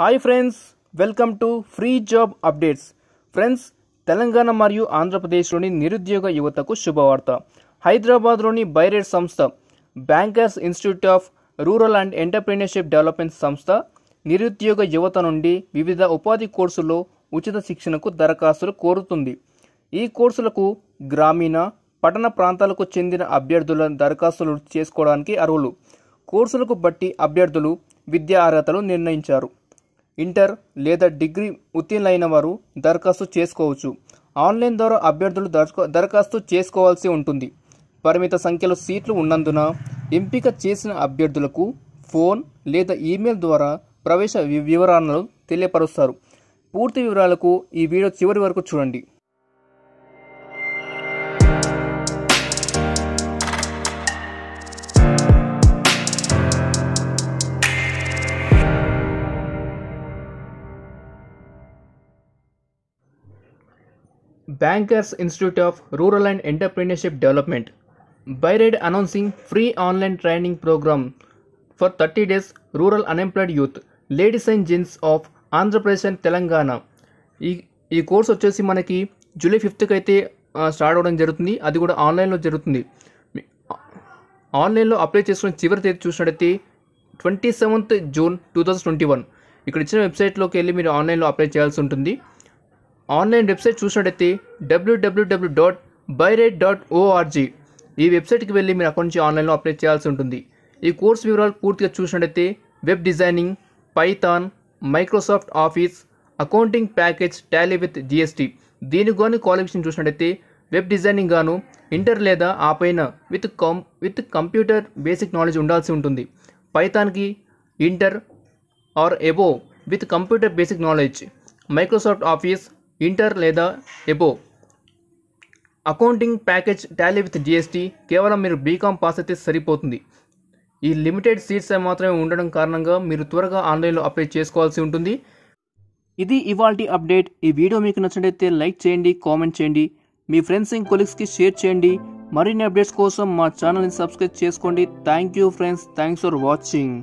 hi friends welcome to free job updates friends Telangana మరియు ఆంధ్రప్రదేశ్లోని నిరుద్యోగ యువతకు శుభవార్త హైదరాబాద్లోని బైరేట్ సంస్థ bankers institute of rural and entrepreneurship development సంస్థ నిరుద్యోగ యువత నుండి వివిధ ఉపాధి కోర్సుల్లో ఉచిత శిక్షణకు దరఖాస్తులు కోరుతుంది ఈ కోర్సులకు గ్రామీణ పట్టణ ప్రాంతాలకు చెందిన అభ్యర్థుల దరఖాస్తులు చేసుకోవడానికి అర్హులు కోర్సులకు బట్టి అభ్యర్థులు విద్యా అర్హతలు నిర్ణయించారు ఇంటర్ లేదా డిగ్రీ ఉత్తీర్ణులైన వారు దరఖాస్తు చేసుకోవచ్చు ఆన్లైన్ ద్వారా అభ్యర్థులు దరఖాస్తు చేసుకోవాల్సి ఉంటుంది పరిమిత సంఖ్యలో సీట్లు ఉన్నందున ఎంపిక చేసిన అభ్యర్థులకు ఫోన్ లేదా ఈమెయిల్ ద్వారా ప్రవేశ వివరాలను తెలియపరుస్తారు పూర్తి వివరాలకు ఈ వీడియో చివరి వరకు చూడండి bankers institute of rural and entrepreneurship development BIRED announcing free online training program for thirty days rural unemployed youth ladies and gents of Andhra Pradesh and Telangana ఈ ఈ కోర్స్ వచ్చేసి మనకి జూలై ఫిఫ్త్కి అయితే స్టార్ట్ అవ్వడం జరుగుతుంది అది కూడా ఆన్లైన్లో జరుగుతుంది ఆన్లైన్లో అప్లై చేసుకున్న చివరి తేదీ చూసినట్టయితే twenty seventh June two thousand twenty one ఇక్కడ ఇచ్చిన వెబ్సైట్లోకి వెళ్ళి మీరు ఆన్లైన్లో అప్లై చేయాల్సి ఉంటుంది ఆన్లైన్ వెబ్సైట్ చూసినట్టయితే W W W dot BIRED dot O R G ఈ వెబ్సైట్కి వెళ్ళి మీరు అక్కడి నుంచి ఆన్లైన్లో అప్లై చేయాల్సి ఉంటుంది ఈ కోర్స్ వివరాలు పూర్తిగా చూసినట్టయితే web designing Python Microsoft Office accounting package Tally with GST దీనికి గాను క్వాలిఫికేషన్ చూసినట్టయితే వెబ్ డిజైనింగ్ గాను ఇంటర్ లేదా ఆ పైన with com with computer basic knowledge ఉండాల్సి ఉంటుంది పైథాన్కి inter or above with computer basic knowledge Microsoft Office inter లేదా above accounting package Tally with GST కేవలం మీరు బీకామ్ పాస్ అయితే సరిపోతుంది ఈ లిమిటెడ్ సీట్స్ మాత్రమే ఉండడం కారణంగా మీరు త్వరగా ఆన్లైన్లో అప్లై చేసుకోవాల్సి ఉంటుంది ఇది ఇవాల్టి అప్డేట్ ఈ వీడియో మీకు నచ్చినట్లయితే లైక్ చేయండి కామెంట్ చేయండి మీ ఫ్రెండ్స్ అండ్ కొలీగ్స్కి షేర్ చేయండి మరిన్ని అప్డేట్స్ కోసం మా ఛానల్ని సబ్స్క్రైబ్ చేసుకోండి thank you friends thanks for watching